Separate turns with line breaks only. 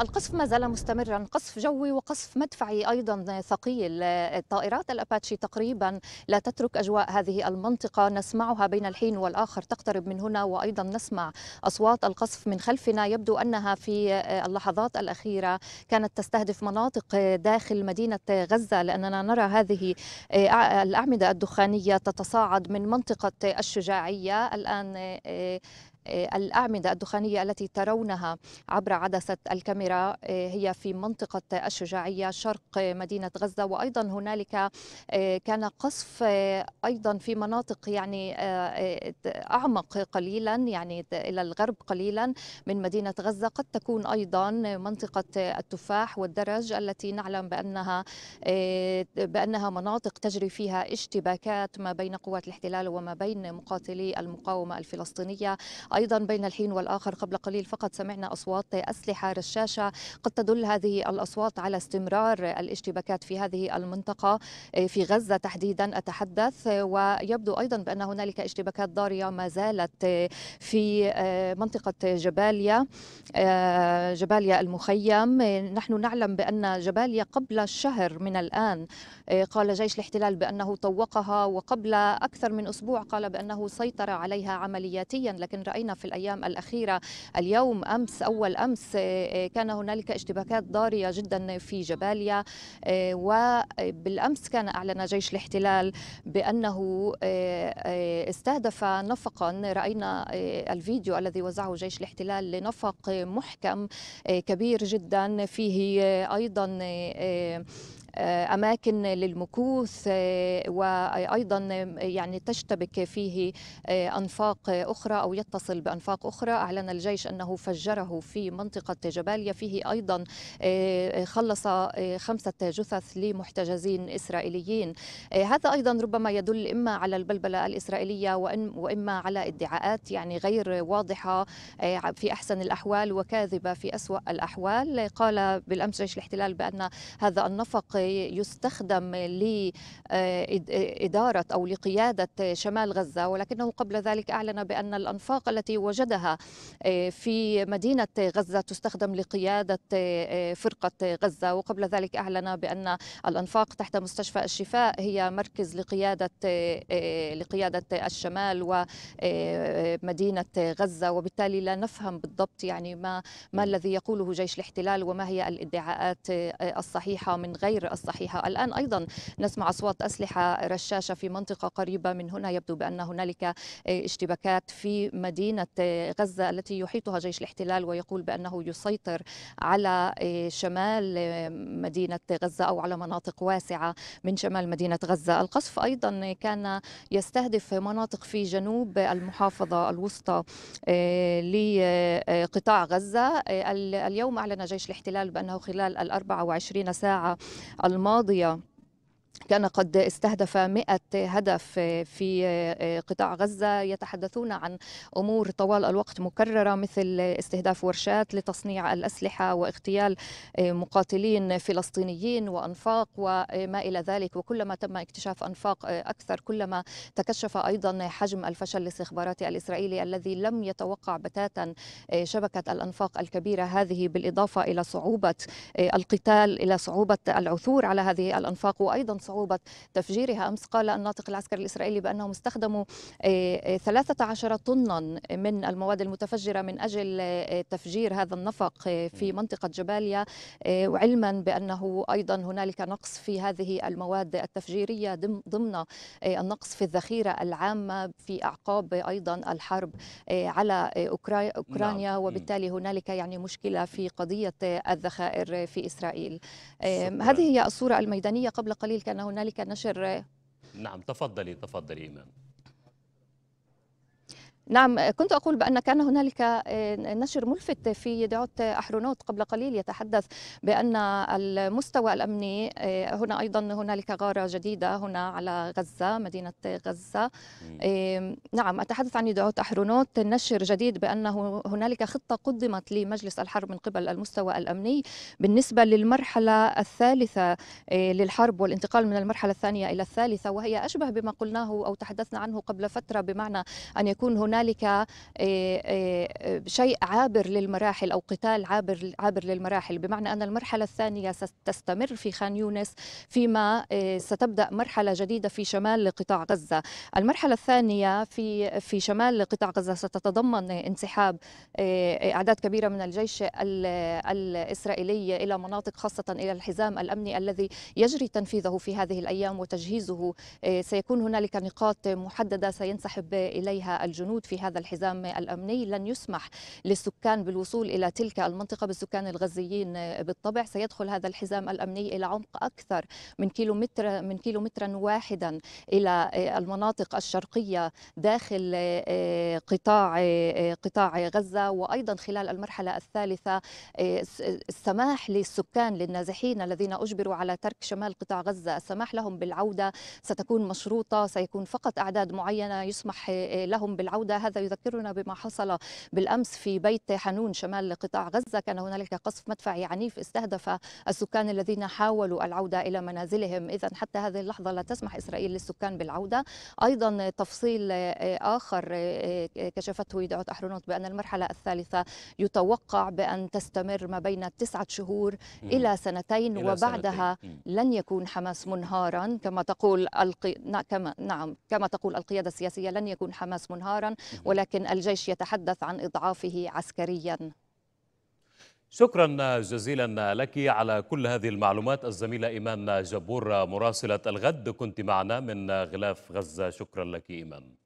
القصف ما زال مستمرا قصف جوي وقصف مدفعي أيضا ثقيل طائرات الأباتشي تقريبا لا تترك أجواء هذه المنطقة نسمعها بين الحين والآخر تقترب من هنا وأيضا نسمع أصوات القصف من خلفنا يبدو أنها في اللحظات الأخيرة كانت تستهدف مناطق داخل مدينة غزة لأننا نرى هذه الأعمدة الدخانية تتصاعد من منطقة الشجاعية الآن آه، الأعمدة الدخانية التي ترونها عبر عدسة الكاميرا آه، هي في منطقة الشجاعية شرق مدينة غزة وأيضا هنالك آه، كان قصف أيضا في مناطق يعني أعمق قليلا يعني إلى الغرب قليلا من مدينة غزة قد تكون أيضا منطقة التفاح والدرج التي نعلم بأنها بأنها مناطق تجري فيها اشتباكات ما بين قوات الاحتلال وما بين مقاتلي المقاومة الفلسطينية أيضا بين الحين والآخر قبل قليل فقط سمعنا أصوات أسلحة رشاشة قد تدل هذه الأصوات على استمرار الاشتباكات في هذه المنطقة آه، في غزة تحديدا أتحدث ويبدو أيضا بأن هنالك اشتباكات ضارية ما زالت آه، في آه، منطقة جباليا جباليا المخيم نحن نعلم بأن جباليا قبل شهر من الآن قال جيش الاحتلال بأنه طوقها وقبل أكثر من أسبوع قال بأنه سيطر عليها عملياتيا لكن رأينا رأينا في الأيام الأخيرة اليوم أمس أول أمس آه، آه، كان هنالك اشتباكات ضارية جدا في جباليا آه، وبالأمس كان أعلن جيش الاحتلال بأنه استهدف نفقا رأينا الفيديو الذي وزعه جيش الاحتلال لنفق محكم كبير جدا فيه أيضا آه، اماكن للمكوث آه، وايضا يعني تشتبك فيه آه، انفاق اخرى او يتصل بانفاق اخرى اعلن الجيش انه فجره في منطقه جباليا فيه ايضا خلص خمسه جثث لمحتجزين اسرائيليين هذا ايضا ربما يدل اما على البلبله الاسرائيليه واما على ادعاءات يعني غير واضحه في احسن الاحوال وكاذبه في اسوا الاحوال قال بالامس جيش الاحتلال بان هذا النفق يستخدم لإدارة أو لقيادة شمال غزة ولكنه قبل ذلك أعلن بأن الأنفاق التي وجدها في مدينة غزة تستخدم لقيادة فرقة غزة وقبل ذلك أعلن بأن الأنفاق تحت مستشفى الشفاء هي مركز لقيادة لقيادة الشمال ومدينة غزة وبالتالي لا نفهم بالضبط يعني ما ما نعم. الذي يقوله جيش الاحتلال وما هي الادعاءات الصحيحة من غير الصحيحة الآن أيضا نسمع أصوات أسلحة رشاشة في منطقة قريبة من هنا يبدو بأن هنالك اشتباكات في مدينة غزة التي يحيطها جيش الاحتلال ويقول بأنه يسيطر على شمال مدينة غزة أو على مناطق واسعة من شمال مدينة غزة القصف أيضا كان يستهدف مناطق في جنوب المحافظة الوسطى آه، لقطاع غزة آه، اليوم أعلن جيش الاحتلال بأنه خلال ال 24 ساعة الماضية كان قد استهدف 100 هدف في قطاع غزة يتحدثون عن أمور طوال الوقت مكررة مثل استهداف ورشات لتصنيع الأسلحة واغتيال مقاتلين فلسطينيين وأنفاق وما إلى ذلك وكلما تم اكتشاف أنفاق أكثر كلما تكشف أيضا حجم الفشل الاستخباراتي الإسرائيلي الذي لم يتوقع بتاتا شبكة الأنفاق الكبيرة هذه بالإضافة إلى صعوبة القتال إلى صعوبة العثور على هذه الأنفاق وأيضا صعوبة تفجيرها أمس قال الناطق العسكري الإسرائيلي بأنهم استخدموا آه، 13 آه، طنا من المواد المتفجرة من أجل آه، تفجير هذا النفق في منطقة جباليا وعلما بأنه أيضا هنالك نقص في هذه المواد التفجيرية ضمن النقص في الذخيرة العامة في أعقاب أيضا الحرب على نعم. أوكرانيا وبالتالي هنالك يعني مشكلة في قضية الذخائر في إسرائيل هذه هي الصورة الميدانية قبل قليل كان هنالك نشر نعم تفضلي تفضلي إيمان نعم كنت أقول بأن كان هنالك آه، نشر ملفت في دعوة أحرونوت قبل قليل يتحدث بأن المستوى الأمني آه، هنا أيضا هنالك غارة جديدة هنا على غزة مدينة غزة آه، نعم أتحدث عن دعوة أحرونوت نشر جديد بأنه هنالك خطة قدمت لمجلس الحرب من قبل المستوى الأمني بالنسبة للمرحلة الثالثة للحرب والانتقال من المرحلة الثانية إلى الثالثة وهي أشبه بما قلناه أو تحدثنا عنه قبل فترة بمعنى أن يكون هناك هنالك آه، آه، شيء عابر للمراحل او قتال عابر عابر للمراحل بمعنى ان المرحله الثانيه ستستمر في خان يونس فيما آه، ستبدا مرحله جديده في شمال قطاع غزه المرحله الثانيه في في شمال قطاع غزه ستتضمن انسحاب اعداد كبيره من الجيش الاسرائيلي الى مناطق خاصه الى الحزام الامني الذي يجري تنفيذه في هذه الايام وتجهيزه سيكون هنالك نقاط محدده سينسحب اليها الجنود في هذا الحزام الأمني لن يسمح للسكان بالوصول إلى تلك المنطقة بالسكان الغزيين بالطبع سيدخل هذا الحزام الأمني إلى عمق أكثر من كيلومتر من كيلومترا واحدا إلى المناطق الشرقية داخل آه، قطاع آه، قطاع غزة وأيضا خلال المرحلة الثالثة آه، السماح للسكان للنازحين الذين أجبروا على ترك شمال قطاع غزة السماح لهم بالعودة ستكون مشروطة سيكون فقط أعداد معينة يسمح لهم بالعودة هذا يذكرنا بما حصل بالأمس في بيت حنون شمال قطاع غزة كان هنالك قصف مدفعي عنيف استهدف السكان الذين حاولوا العودة إلى منازلهم إذا حتى هذه اللحظة لا تسمح إسرائيل للسكان بالعودة أيضا تفصيل آخر كشفته يدعو احرونوت بأن المرحلة الثالثة يتوقع بأن تستمر ما بين تسعة شهور إلى سنتين إلى وبعدها سنتين. لن يكون حماس منهارا كما تقول القي... نعم، كما نعم كما تقول القيادة السياسية لن يكون حماس منهارا ولكن الجيش يتحدث عن إضعافه عسكريا شكرا جزيلا لك على كل هذه المعلومات الزميلة إيمان جبور مراسلة الغد كنت معنا من غلاف غزة شكرا لك إيمان